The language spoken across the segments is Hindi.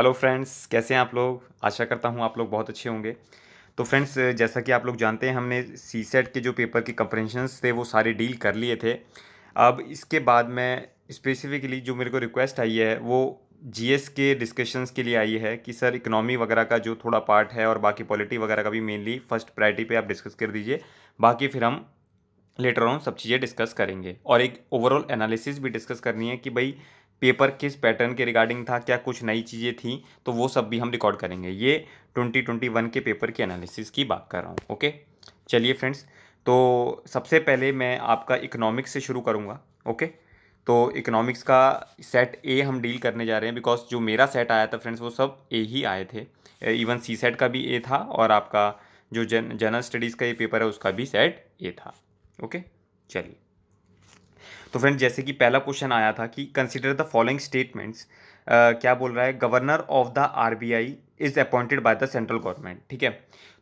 हेलो फ्रेंड्स कैसे हैं आप लोग आशा करता हूँ आप लोग बहुत अच्छे होंगे तो फ्रेंड्स जैसा कि आप लोग जानते हैं हमने सी सेट के जो पेपर के कंप्रेंशंस थे वो सारे डील कर लिए थे अब इसके बाद में स्पेसिफिकली जो मेरे को रिक्वेस्ट आई है वो जीएस के डिस्कशंस के लिए आई है कि सर इकनॉमी वगैरह का जो थोड़ा पार्ट है और बाकी पॉलिटी वगैरह का भी मेनली फर्स्ट प्रायरिटी पर आप डिस्कस कर दीजिए बाकी फिर हम लेटर ऑन सब चीज़ें डिस्कस करेंगे और एक ओवरऑल एनालिसिस भी डिस्कस करनी है कि भाई पेपर किस पैटर्न के रिगार्डिंग था क्या कुछ नई चीज़ें थी तो वो सब भी हम रिकॉर्ड करेंगे ये 2021 के पेपर की एनालिसिस की बात कर रहा हूँ ओके चलिए फ्रेंड्स तो सबसे पहले मैं आपका इकोनॉमिक्स से शुरू करूँगा ओके तो इकोनॉमिक्स का सेट ए हम डील करने जा रहे हैं बिकॉज जो मेरा सेट आया था फ्रेंड्स वो सब ए ही आए थे इवन सी सेट का भी ए था और आपका जो जन जनरल स्टडीज़ का ये पेपर है उसका भी सेट ए था ओके चलिए तो फ्रेंड जैसे कि पहला क्वेश्चन आया था कि कंसिडर द फॉलोइंग स्टेटमेंट्स क्या बोल रहा है governor of the I is appointed by the central government ठीक है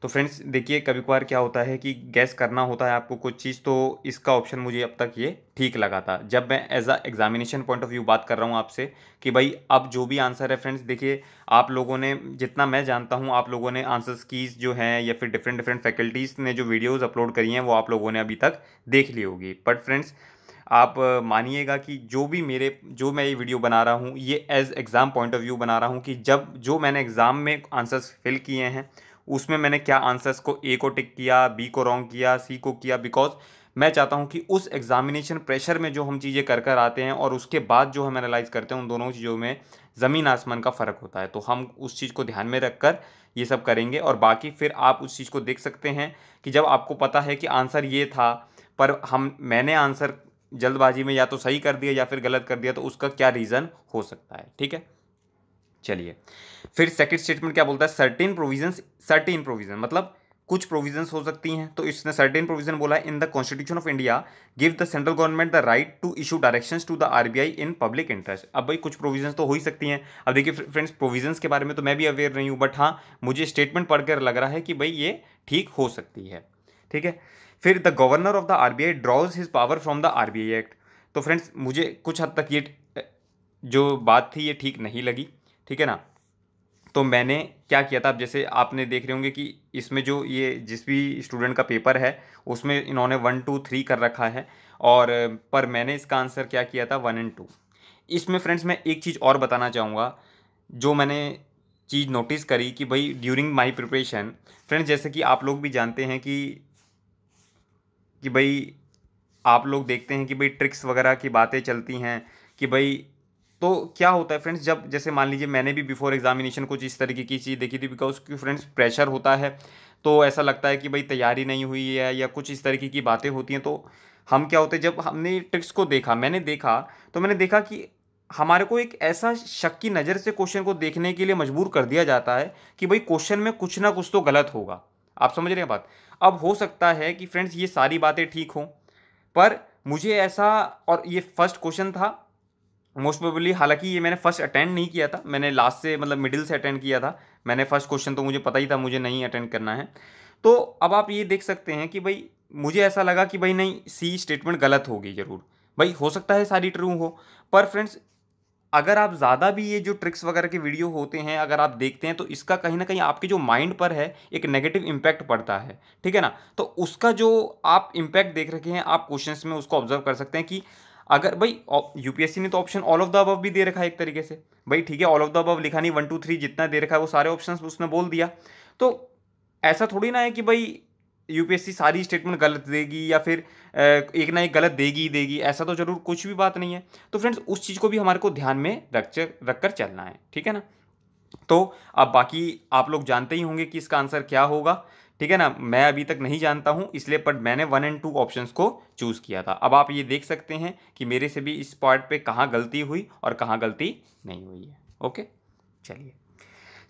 तो फ्रेंड्स देखिए कभी कभार क्या होता है कि गैस करना होता है आपको कुछ चीज़ तो इसका ऑप्शन मुझे अब तक ये ठीक लगा था जब मैं as a examination point of view बात कर रहा हूँ आपसे कि भाई अब जो भी आंसर है फ्रेंड्स देखिए आप लोगों ने जितना मैं जानता हूँ आप लोगों ने आंसर्स कीज जो हैं या फिर डिफरेंट डिफरेंट फैकल्टीज़ ने जो वीडियोज़ अपलोड करी हैं वो आप लोगों ने अभी तक देख ली होगी बट फ्रेंड्स आप मानिएगा कि जो भी मेरे जो मैं ये वीडियो बना रहा हूँ ये as exam point of view बना रहा हूँ कि जब जो मैंने एग्ज़ाम में आंसर्स फिल किए हैं उसमें मैंने क्या आंसर्स को ए को टिक किया बी को रॉन्ग किया सी को किया बिकॉज मैं चाहता हूँ कि उस एग्जामिनेशन प्रेशर में जो हम चीज़ें कर कर आते हैं और उसके बाद जो हम एनालाइज करते हैं उन दोनों चीज़ों में ज़मीन आसमान का फ़र्क होता है तो हम उस चीज़ को ध्यान में रख कर ये सब करेंगे और बाकी फिर आप उस चीज़ को देख सकते हैं कि जब आपको पता है कि आंसर ये था पर हम मैंने आंसर जल्दबाजी में या तो सही कर दिया या फिर गलत कर दिया तो उसका क्या रीज़न हो सकता है ठीक है चलिए फिर सेकंड स्टेटमेंट क्या बोलता है सर्टिन प्रोविजन सर्टिन प्रोविजन मतलब कुछ प्रोविजंस हो सकती हैं तो इसने सर्टिन प्रोविजन बोला है in the constitution of India give the central government the right to issue directions to the RBI in public interest अब भाई कुछ प्रोविजंस तो हो ही सकती हैं अब देखिए फ्रेंड्स प्रोविजंस के बारे में तो मैं भी अवेयर नहीं हूँ बट हाँ मुझे स्टेटमेंट पढ़कर लग रहा है कि भाई ये ठीक हो सकती है ठीक है फिर the governor of the R B I draws his power from the R B I act तो फ्रेंड्स मुझे कुछ हद तक ये जो बात थी ये ठीक नहीं लगी ठीक है ना तो मैंने क्या किया था अब जैसे आपने देख रहे होंगे कि इसमें जो ये जिस भी स्टूडेंट का पेपर है उसमें इन्होंने वन टू थ्री कर रखा है और पर मैंने इसका आंसर क्या किया था वन एंड टू इसमें फ्रेंड्स मैं एक चीज़ और बताना चाहूँगा जो मैंने चीज़ नोटिस करी कि भाई ड्यूरिंग माई प्रिपरेशन फ्रेंड्स जैसे कि आप लोग भी जानते हैं कि कि भाई आप लोग देखते हैं कि भाई ट्रिक्स वगैरह की बातें चलती हैं कि भाई तो क्या होता है फ्रेंड्स जब जैसे मान लीजिए मैंने भी बिफोर एग्जामिनेशन कुछ इस तरीके की चीज़ देखी थी बिकॉज क्योंकि फ्रेंड्स प्रेशर होता है तो ऐसा लगता है कि भाई तैयारी नहीं हुई है या कुछ इस तरीके की बातें होती हैं तो हम क्या होते हैं जब हमने ट्रिक्स को देखा मैंने देखा तो मैंने देखा कि हमारे को एक ऐसा शक की नज़र से क्वेश्चन को देखने के लिए मजबूर कर दिया जाता है कि भाई क्वेश्चन में कुछ ना कुछ तो गलत होगा आप समझ रहे हैं बात अब हो सकता है कि फ्रेंड्स ये सारी बातें ठीक हों पर मुझे ऐसा और ये फर्स्ट क्वेश्चन था मोस्ट प्रोबेबली हालांकि ये मैंने फर्स्ट अटेंड नहीं किया था मैंने लास्ट से मतलब मिडिल से अटेंड किया था मैंने फर्स्ट क्वेश्चन तो मुझे पता ही था मुझे नहीं अटेंड करना है तो अब आप ये देख सकते हैं कि भाई मुझे ऐसा लगा कि भाई नहीं सी स्टेटमेंट गलत होगी ज़रूर भाई हो सकता है सारी ट्रू हो पर फ्रेंड्स अगर आप ज़्यादा भी ये जो ट्रिक्स वगैरह के वीडियो होते हैं अगर आप देखते हैं तो इसका कहीं ना कहीं आपके जो माइंड पर है एक नेगेटिव इम्पैक्ट पड़ता है ठीक है ना तो उसका जो आप इम्पैक्ट देख रखे हैं आप क्वेश्चन में उसको ऑब्जर्व कर सकते हैं कि अगर भाई यूपीएससी ने तो option all of the above भी दे रखा है एक तरीके से भाई ठीक है ऑल ऑफ द अबव लिखा नहीं वन टू थ्री जितना दे रखा है वो सारे ऑप्शन उसने बोल दिया तो ऐसा थोड़ी ना है कि भाई यूपीएससी सारी स्टेटमेंट गलत देगी या फिर एक ना एक गलत देगी ही देगी ऐसा तो ज़रूर कुछ भी बात नहीं है तो फ्रेंड्स उस चीज़ को भी हमारे को ध्यान में रख रख कर चलना है ठीक है ना तो अब बाकी आप लोग जानते ही होंगे कि इसका आंसर क्या होगा ठीक है ना मैं अभी तक नहीं जानता हूँ इसलिए पर मैंने वन एंड टू ऑप्शंस को चूज़ किया था अब आप ये देख सकते हैं कि मेरे से भी इस पार्ट पे कहाँ गलती हुई और कहाँ गलती नहीं हुई है ओके चलिए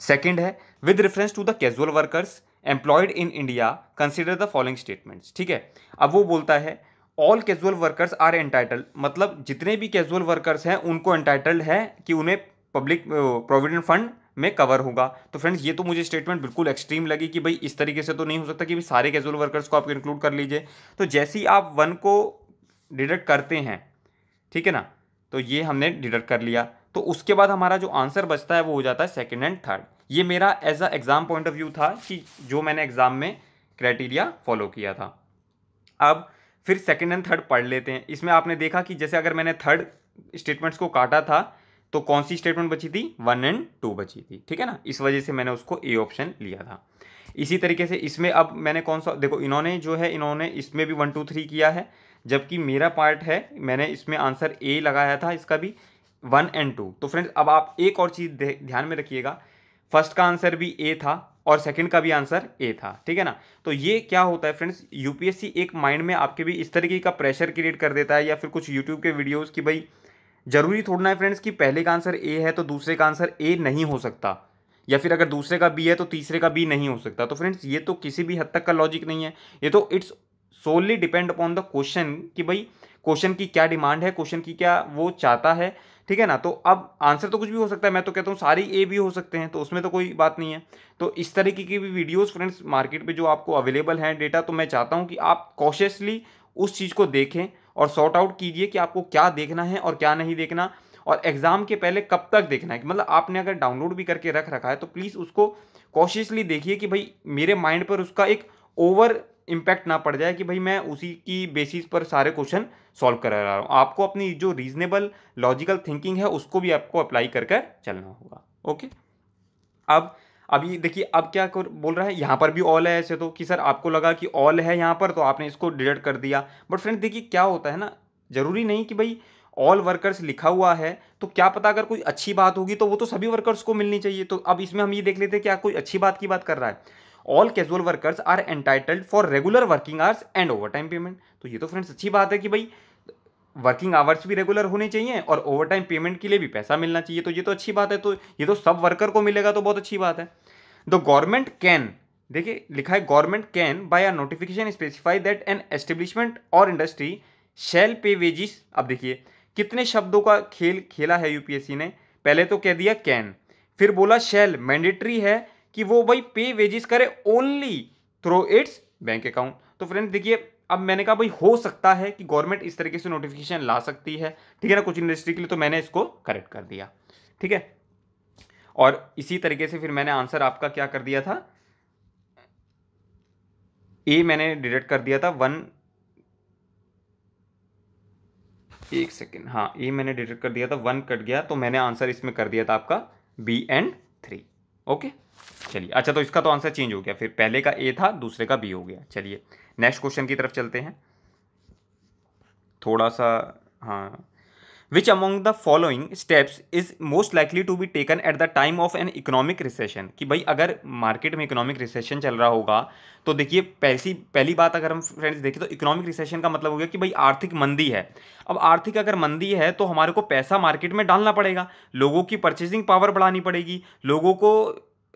सेकंड है with reference to the casual workers employed in India consider the following statements ठीक है अब वो बोलता है all casual workers are entitled मतलब जितने भी कैजुअल वर्कर्स हैं उनको एंटाइटल्ड है कि उन्हें पब्लिक प्रोविडेंट फंड में कवर होगा तो फ्रेंड्स ये तो मुझे स्टेटमेंट बिल्कुल एक्सट्रीम लगी कि भाई इस तरीके से तो नहीं हो सकता कि सारे कैजुअल वर्कर्स को आप इंक्लूड कर लीजिए तो जैसे ही आप वन को डिडक्ट करते हैं ठीक है ना तो ये हमने डिडक्ट कर लिया तो उसके बाद हमारा जो आंसर बचता है वो हो जाता है सेकेंड एंड थर्ड ये मेरा as a exam point of view था कि जो मैंने एग्ज़ाम में क्राइटेरिया फॉलो किया था अब फिर सेकेंड एंड थर्ड पढ़ लेते हैं इसमें आपने देखा कि जैसे अगर मैंने थर्ड स्टेटमेंट्स को काटा था तो कौन सी स्टेटमेंट बची थी वन एंड टू बची थी ठीक है ना इस वजह से मैंने उसको ए ऑप्शन लिया था इसी तरीके से इसमें अब मैंने कौन सा देखो इन्होंने जो है इन्होंने इसमें भी वन टू थ्री किया है जबकि मेरा पार्ट है मैंने इसमें आंसर ए लगाया था इसका भी वन एंड टू तो फ्रेंड्स अब आप एक और चीज़ ध्यान में रखिएगा फर्स्ट का आंसर भी ए था और सेकंड का भी आंसर ए था ठीक है ना तो ये क्या होता है फ्रेंड्स यूपीएससी एक माइंड में आपके भी इस तरीके का प्रेशर क्रिएट कर देता है या फिर कुछ यूट्यूब के वीडियोज़ की भाई जरूरी थोड़ना है फ्रेंड्स कि पहले का आंसर ए है तो दूसरे का आंसर ए नहीं हो सकता या फिर अगर दूसरे का बी है तो तीसरे का बी नहीं हो सकता तो फ्रेंड्स ये तो किसी भी हद तक का लॉजिक नहीं है ये तो it's solely depend upon the question कि भाई क्वेश्चन की क्या डिमांड है क्वेश्चन की क्या वो चाहता है ठीक है ना तो अब आंसर तो कुछ भी हो सकता है मैं तो कहता हूँ सारी ए भी हो सकते हैं तो उसमें तो कोई बात नहीं है तो इस तरीके की भी वीडियोज़ फ्रेंड्स मार्केट में जो आपको अवेलेबल हैं डेटा तो मैं चाहता हूँ कि आप कॉशियसली उस चीज़ को देखें और सॉर्ट आउट कीजिए कि आपको क्या देखना है और क्या नहीं देखना और एग्ज़ाम के पहले कब तक देखना है मतलब आपने अगर डाउनलोड भी करके रख रखा है तो प्लीज़ उसको कॉशियसली देखिए कि भाई मेरे माइंड पर उसका एक ओवर इम्पैक्ट ना पड़ जाए कि भाई मैं उसी की बेसिस पर सारे क्वेश्चन सॉल्व करा रहा हूँ आपको अपनी जो रीजनेबल लॉजिकल थिंकिंग है उसको भी आपको अप्लाई कर कर चलना होगा ओके अब अभी देखिए अब क्या कर बोल रहा है यहाँ पर भी ऑल है ऐसे तो कि सर आपको लगा कि ऑल है यहाँ पर तो आपने इसको डिलीट कर दिया बट फ्रेंड देखिए क्या होता है ना ज़रूरी नहीं कि भाई ऑल वर्कर्स लिखा हुआ है तो क्या पता अगर कोई अच्छी बात होगी तो वो तो सभी वर्कर्स को मिलनी चाहिए तो अब इसमें हम ये देख लेते हैं क्या कोई अच्छी बात की बात कर रहा है all casual workers are entitled for regular working hours and overtime payment तो ये तो फ्रेंड्स अच्छी बात है कि भाई वर्किंग आवर्स भी रेगुलर होने चाहिए और ओवर टाइम पेमेंट के लिए भी पैसा मिलना चाहिए तो ये तो अच्छी बात है तो ये तो सब वर्कर को मिलेगा तो बहुत अच्छी बात है द गवर्नमेंट कैन देखिए लिखा है government can by a notification specify that an establishment और इंडस्ट्री शेल पे वेजिस अब देखिए कितने शब्दों का खेल खेला है यूपीएससी ने पहले तो कह दिया कैन फिर बोला शेल मैंडेटरी है कि वो भाई पे वेजेस करे only through its bank account तो फ्रेंड देखिए अब मैंने कहा भाई हो सकता है कि गवर्नमेंट इस तरीके से नोटिफिकेशन ला सकती है ठीक है ना कुछ इंडस्ट्री के लिए तो मैंने इसको करेक्ट कर दिया ठीक है और इसी तरीके से फिर मैंने आंसर आपका क्या कर दिया था ए मैंने डिडक्ट कर दिया था वन एक सेकेंड हाँ ए मैंने डिडक्ट कर दिया था वन कट गया तो मैंने आंसर इसमें कर दिया था आपका बी एंड थ्री ओके चलिए अच्छा तो इसका तो आंसर चेंज हो गया फिर पहले का ए था दूसरे का बी हो गया चलिए नेक्स्ट क्वेश्चन की तरफ चलते हैं थोड़ा सा हाँ which among the following steps is most likely to be taken at the time of an economic recession कि भाई अगर मार्केट में इकोनॉमिक रिसेशन चल रहा होगा तो देखिए पहली पहली बात अगर हम फ्रेंड्स देखें तो इकोनॉमिक रिसेशन का मतलब हो गया कि भाई आर्थिक मंदी है अब आर्थिक अगर मंदी है तो हमारे को पैसा मार्केट में डालना पड़ेगा लोगों की परचेजिंग पावर बढ़ानी पड़ेगी लोगों को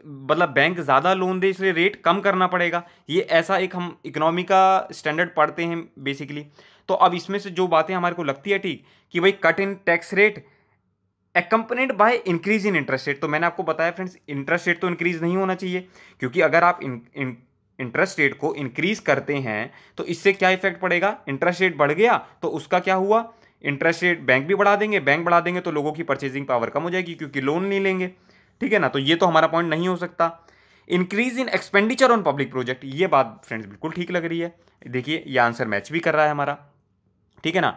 मतलब बैंक ज़्यादा लोन दे इसलिए रेट कम करना पड़ेगा ये ऐसा एक हम इकोनॉमी का स्टैंडर्ड पढ़ते हैं बेसिकली तो अब इसमें से जो बातें हमारे को लगती है ठीक कि भाई cut in tax rate accompanied by increase in interest rate तो मैंने आपको बताया फ्रेंड्स इंटरेस्ट रेट तो इंक्रीज नहीं होना चाहिए क्योंकि अगर आप इन, इन, इंटरेस्ट रेट को इंक्रीज करते हैं तो इससे क्या इफेक्ट पड़ेगा इंटरेस्ट रेट बढ़ गया तो उसका क्या हुआ इंटरेस्ट रेट बैंक भी बढ़ा देंगे बैंक बढ़ा देंगे तो लोगों की परचेजिंग पावर कम हो जाएगी क्योंकि लोन नहीं लेंगे ठीक है ना तो ये तो हमारा पॉइंट नहीं हो सकता increase in expenditure on public project ये बात फ्रेंड्स बिल्कुल ठीक लग रही है देखिए ये आंसर मैच भी कर रहा है हमारा ठीक है ना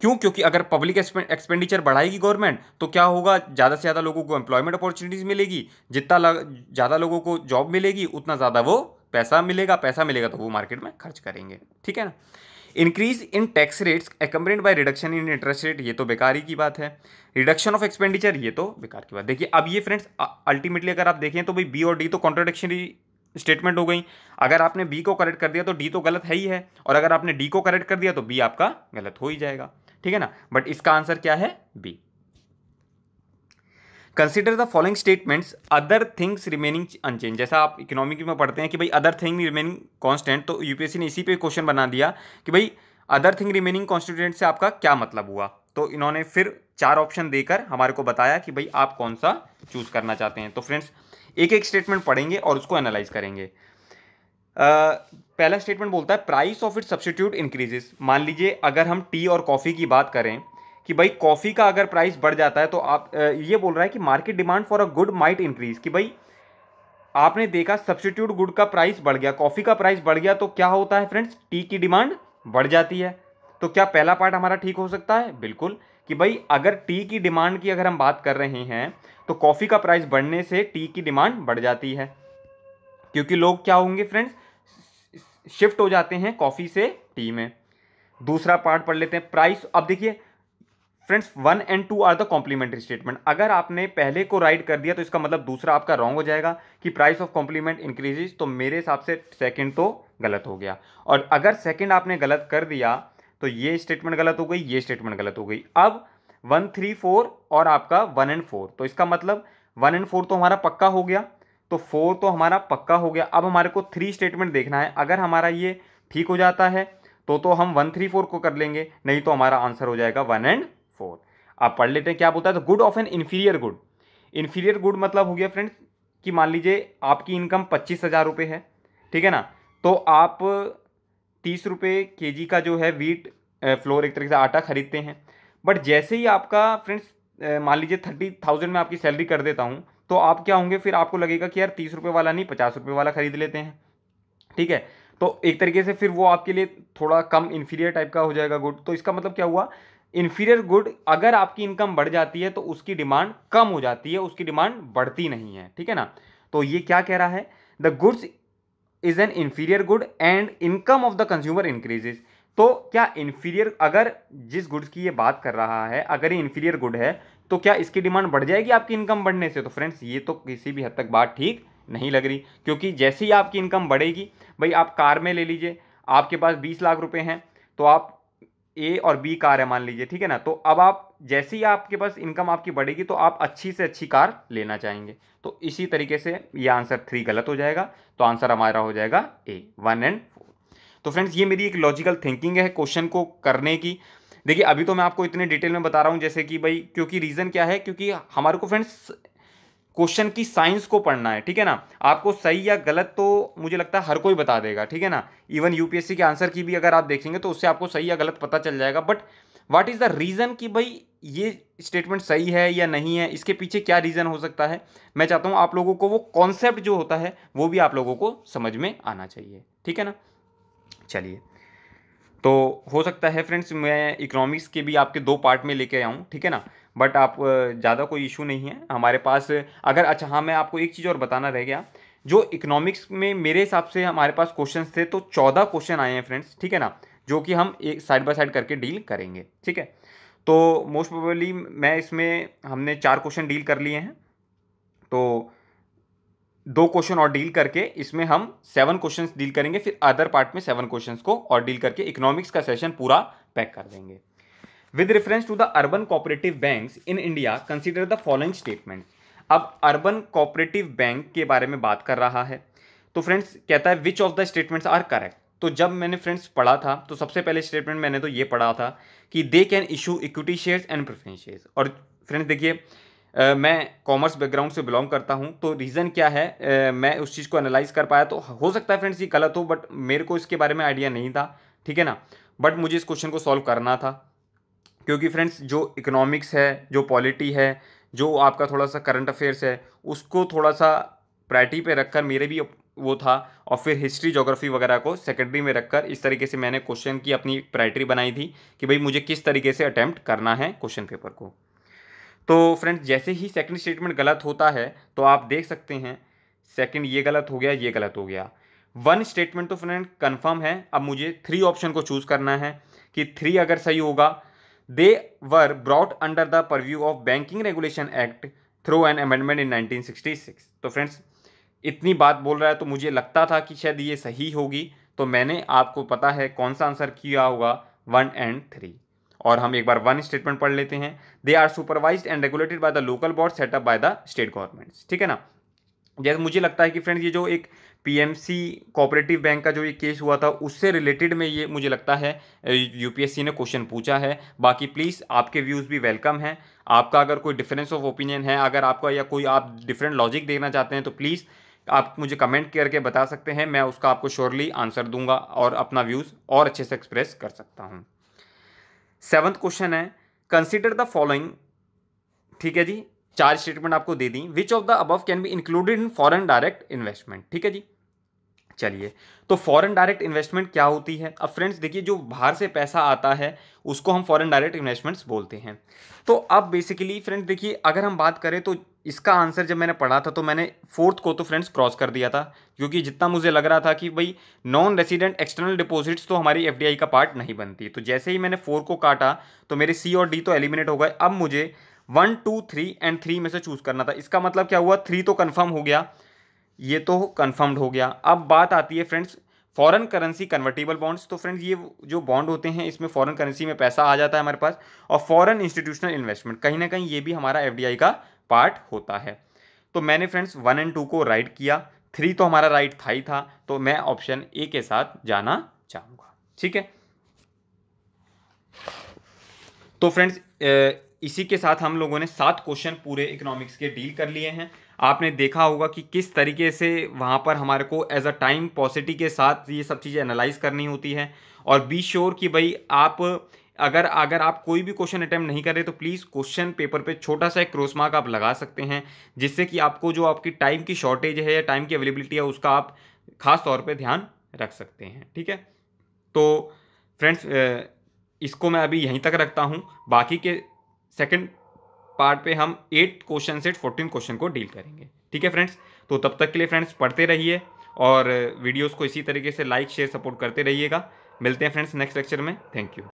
क्यों क्योंकि अगर पब्लिक एक्सपेंडिचर बढ़ाएगी गवर्नमेंट तो क्या होगा ज़्यादा से ज़्यादा लोगों को एम्प्लॉयमेंट अपॉर्चुनिटीज़ मिलेगी जितना ज़्यादा लोगों को जॉब मिलेगी उतना ज़्यादा वो पैसा मिलेगा पैसा मिलेगा तो वो मार्केट में खर्च करेंगे ठीक है ना increase in tax rates accompanied by reduction in interest rate ये तो बेकार ही की बात है रिडक्शन ऑफ एक्सपेंडिचर ये तो बेकार की बात देखिए अब ये फ्रेंड्स अल्टीमेटली अगर आप देखें तो भाई बी और डी तो कॉन्ट्रोडिक्शनरी स्टेटमेंट हो गई अगर आपने बी को करेक्ट कर दिया तो डी तो गलत है ही है और अगर आपने डी को करेक्ट कर दिया तो बी आपका गलत हो ही जाएगा ठीक है ना बट इसका आंसर क्या है B consider the following statements other things remaining unchanged जैसा आप इकोनॉमिक में पढ़ते हैं कि भाई अदर थिंग रिमेनिंग कॉन्स्टेंट तो यूपीएससी ने इसी पे क्वेश्चन बना दिया कि भाई अदर थिंग रिमेनिंग कॉन्स्टिट्यूटेंट से आपका क्या मतलब हुआ तो इन्होंने फिर चार ऑप्शन देकर हमारे को बताया कि भाई आप कौन सा चूज़ करना चाहते हैं तो फ्रेंड्स एक एक स्टेटमेंट पढ़ेंगे और उसको एनालाइज करेंगे Uh, पहला स्टेटमेंट बोलता है price of it substitute increases मान लीजिए अगर हम टी और कॉफ़ी की बात करें कि भाई कॉफ़ी का अगर प्राइस बढ़ जाता है तो आप ये बोल रहा है कि market demand for a good might increase कि भाई आपने देखा सब्सिट्यूट गुड का प्राइस बढ़ गया कॉफ़ी का प्राइस बढ़ गया तो क्या होता है फ्रेंड्स टी की डिमांड बढ़ जाती है तो क्या पहला पार्ट हमारा ठीक हो सकता है बिल्कुल कि भाई अगर टी की डिमांड की अगर हम बात कर रहे हैं तो कॉफ़ी का प्राइस बढ़ने से टी की डिमांड बढ़ जाती है क्योंकि लोग क्या होंगे फ्रेंड्स शिफ्ट हो जाते हैं कॉफ़ी से टी में दूसरा पार्ट पढ़ लेते हैं प्राइस अब देखिए friends one and two are the complementary statement अगर आपने पहले को राइट कर दिया तो इसका मतलब दूसरा आपका रॉन्ग हो जाएगा कि प्राइस ऑफ कॉम्प्लीमेंट इंक्रीजेज तो मेरे हिसाब से सेकंड तो गलत हो गया और अगर सेकंड आपने गलत कर दिया तो ये स्टेटमेंट गलत हो गई ये स्टेटमेंट गलत हो गई अब वन थ्री फोर और आपका वन एंड फोर तो इसका मतलब वन एंड फोर तो हमारा पक्का हो गया तो फोर तो हमारा पक्का हो गया अब हमारे को थ्री स्टेटमेंट देखना है अगर हमारा ये ठीक हो जाता है तो तो हम वन थ्री फोर को कर लेंगे नहीं तो हमारा आंसर हो जाएगा वन एंड आप पढ़ लेते हैं क्या बोलता है तो good of an inferior good inferior good मतलब हो गया फ्रेंड्स कि मान लीजिए आपकी इनकम पच्चीस हज़ार रुपये है ठीक है ना तो आप तीस रुपये के जी का जो है वीट फ्लोर एक तरीके से आटा खरीदते हैं बट जैसे ही आपका फ्रेंड्स मान लीजिए थर्टी थाउजेंड में आपकी सैलरी कर देता हूँ तो आप क्या होंगे फिर आपको लगेगा कि यार तीस रुपये वाला नहीं पचास रुपये वाला खरीद लेते हैं ठीक है तो एक तरीके से फिर वो आपके लिए थोड़ा कम इन्फीरियर टाइप का हो जाएगा गुड तो इसका मतलब क्या हुआ इन्फीरियर गुड अगर आपकी इनकम बढ़ जाती है तो उसकी डिमांड कम हो जाती है उसकी डिमांड बढ़ती नहीं है ठीक है ना तो ये क्या कह रहा है the goods is an inferior good and income of the consumer increases तो क्या इन्फीरियर अगर जिस गुड्स की ये बात कर रहा है अगर ये इन्फीरियर गुड है तो क्या इसकी डिमांड बढ़ जाएगी आपकी इनकम बढ़ने से तो फ्रेंड्स ये तो किसी भी हद तक बात ठीक नहीं लग रही क्योंकि जैसे ही आपकी इनकम बढ़ेगी भाई आप कार में ले लीजिए आपके पास बीस लाख रुपए हैं तो आप ए और बी कार है मान लीजिए ठीक है ना तो अब आप जैसे ही आपके पास इनकम आपकी बढ़ेगी तो आप अच्छी से अच्छी कार लेना चाहेंगे तो इसी तरीके से ये आंसर थ्री गलत हो जाएगा तो आंसर हमारा हो जाएगा ए वन एंड फोर तो फ्रेंड्स ये मेरी एक लॉजिकल थिंकिंग है क्वेश्चन को करने की देखिए अभी तो मैं आपको इतने डिटेल में बता रहा हूँ जैसे कि भाई क्योंकि रीज़न क्या है क्योंकि हमारे को फ्रेंड्स क्वेश्चन की साइंस को पढ़ना है ठीक है ना आपको सही या गलत तो मुझे लगता है हर कोई बता देगा ठीक है ना इवन यूपीएससी के आंसर की भी अगर आप देखेंगे तो उससे आपको सही या गलत पता चल जाएगा but what is the reason कि भाई ये स्टेटमेंट सही है या नहीं है इसके पीछे क्या रीज़न हो सकता है मैं चाहता हूँ आप लोगों को वो कॉन्सेप्ट जो होता है वो भी आप लोगों को समझ में आना चाहिए ठीक है ना चलिए तो हो सकता है फ्रेंड्स मैं इकोनॉमिक्स के भी आपके दो पार्ट में लेके आऊँ ठीक है ना बट आप ज़्यादा कोई इशू नहीं है हमारे पास अगर अच्छा हाँ मैं आपको एक चीज़ और बताना रह गया जो इकोनॉमिक्स में मेरे हिसाब से हमारे पास क्वेश्चन थे तो चौदह क्वेश्चन आए हैं फ्रेंड्स ठीक है ना जो कि हम एक साइड बाय साइड करके डील करेंगे ठीक है तो मोस्ट प्रोबेबली मैं इसमें हमने चार क्वेश्चन डील कर लिए हैं तो दो क्वेश्चन और डील करके इसमें हम सेवन क्वेश्चन डील करेंगे फिर अदर पार्ट में सेवन क्वेश्चन को और डील करके इकोनॉमिक्स का सेशन पूरा पैक कर देंगे with reference to the urban cooperative banks in India consider the following statement अब अर्बन कोऑपरेटिव बैंक के बारे में बात कर रहा है तो फ्रेंड्स कहता है which of the statements are correct तो जब मैंने फ्रेंड्स पढ़ा था तो सबसे पहले स्टेटमेंट मैंने तो ये पढ़ा था कि they can issue equity shares and preference shares और फ्रेंड्स देखिए मैं कॉमर्स बैकग्राउंड से बिलोंग करता हूँ तो रीज़न क्या है आ, मैं उस चीज़ को एनालाइज कर पाया तो हो सकता है फ्रेंड्स ये गलत हो बट मेरे को इसके बारे में आइडिया नहीं था ठीक है ना बट मुझे इस क्वेश्चन को सॉल्व करना था क्योंकि फ्रेंड्स जो इकोनॉमिक्स है जो पॉलिटी है जो आपका थोड़ा सा करंट अफेयर्स है उसको थोड़ा सा प्रायरिटी पे रखकर मेरे भी वो था और फिर हिस्ट्री जोग्राफी वगैरह को सेकेंडरी में रखकर इस तरीके से मैंने क्वेश्चन की अपनी प्रायरिटी बनाई थी कि भाई मुझे किस तरीके से अटैम्प्ट करना है क्वेश्चन पेपर को तो फ्रेंड्स जैसे ही सेकंड स्टेटमेंट गलत होता है तो आप देख सकते हैं सेकंड ये गलत हो गया ये गलत हो गया वन स्टेटमेंट तो फ्रेंड कंफर्म है अब मुझे थ्री ऑप्शन को चूज़ करना है कि थ्री अगर सही होगा They under the purview of banking regulation act through an amendment in nineteen sixty 1966. तो फ्रेंड्स इतनी बात बोल रहा है तो मुझे लगता था कि शायद ये सही होगी तो मैंने आपको पता है कौन सा आंसर किया होगा वन एंड थ्री और हम एक बार वन स्टेटमेंट पढ़ लेते हैं they are supervised and regulated by the local board set up by the state governments ठीक है ना जैसे मुझे लगता है कि फ्रेंड्स ये जो एक पीएमसी कोऑपरेटिव बैंक का जो ये केस हुआ था उससे रिलेटेड में ये मुझे लगता है यूपीएससी ने क्वेश्चन पूछा है बाकी प्लीज़ आपके व्यूज़ भी वेलकम हैं आपका अगर कोई डिफरेंस ऑफ ओपिनियन है अगर आपका या कोई आप डिफरेंट लॉजिक देखना चाहते हैं तो प्लीज़ आप मुझे कमेंट करके बता सकते हैं मैं उसका आपको श्योरली आंसर दूंगा और अपना व्यूज़ और अच्छे से एक्सप्रेस कर सकता हूँ सेवन्थ क्वेश्चन है कंसिडर द फॉलोइंग ठीक है जी चार स्टेटमेंट आपको दे दी which of the above can be included in foreign direct investment ठीक है जी चलिए तो फॉरेन डायरेक्ट इन्वेस्टमेंट क्या होती है अब फ्रेंड्स देखिए जो बाहर से पैसा आता है उसको हम फॉरेन डायरेक्ट इन्वेस्टमेंट्स बोलते हैं तो अब बेसिकली फ्रेंड्स देखिए अगर हम बात करें तो इसका आंसर जब मैंने पढ़ा था तो मैंने फोर्थ को तो फ्रेंड्स क्रॉस कर दिया था क्योंकि जितना मुझे लग रहा था कि भाई नॉन रेसिडेंट एक्सटर्नल डिपॉजिट्स तो हमारी एफडीआई का पार्ट नहीं बनती तो जैसे ही मैंने फोर को काटा तो मेरे सी और डी तो एलिमिनेट हो गए अब मुझे one two three and three में से चूज़ करना था इसका मतलब क्या हुआ थ्री तो कन्फर्म हो गया ये तो कन्फर्म्ड हो गया अब बात आती है friends foreign currency convertible bonds तो फ्रेंड्स ये जो बॉन्ड होते हैं इसमें फॉरेन करेंसी में पैसा आ जाता है हमारे पास और फॉरेन इंस्टीट्यूशनल इन्वेस्टमेंट कहीं ना कहीं ये भी हमारा एफडीआई का पार्ट होता है तो मैंने फ्रेंड्स वन एंड टू को राइट किया थ्री तो हमारा राइट था ही था तो मैं ऑप्शन ए के साथ जाना चाहूँगा ठीक है तो फ्रेंड्स इसी के साथ हम लोगों ने सात क्वेश्चन पूरे इकोनॉमिक्स के डील कर लिए हैं आपने देखा होगा कि किस तरीके से वहाँ पर हमारे को एज अ टाइम पॉजिटिव के साथ ये सब चीज़ें एनालाइज करनी होती है और बी श्योर कि भाई आप अगर अगर आप कोई भी क्वेश्चन अटैम्प्ट नहीं कर रहे तो प्लीज़ क्वेश्चन पेपर पे छोटा सा एक क्रॉस मार्क आप लगा सकते हैं जिससे कि आपको जो आपकी टाइम की शॉर्टेज है या टाइम की अवेलेबिलिटी है उसका आप खास तौर पे ध्यान रख सकते हैं ठीक है तो फ्रेंड्स इसको मैं अभी यहीं तक रखता हूँ बाकी के सेकंड पार्ट पे हम एट क्वेश्चन से फोर्टीन क्वेश्चन को डील करेंगे ठीक है फ्रेंड्स तो तब तक के लिए फ्रेंड्स पढ़ते रहिए और वीडियोज़ को इसी तरीके से लाइक शेयर सपोर्ट करते रहिएगा मिलते हैं फ्रेंड्स नेक्स्ट लेक्चर में थैंक यू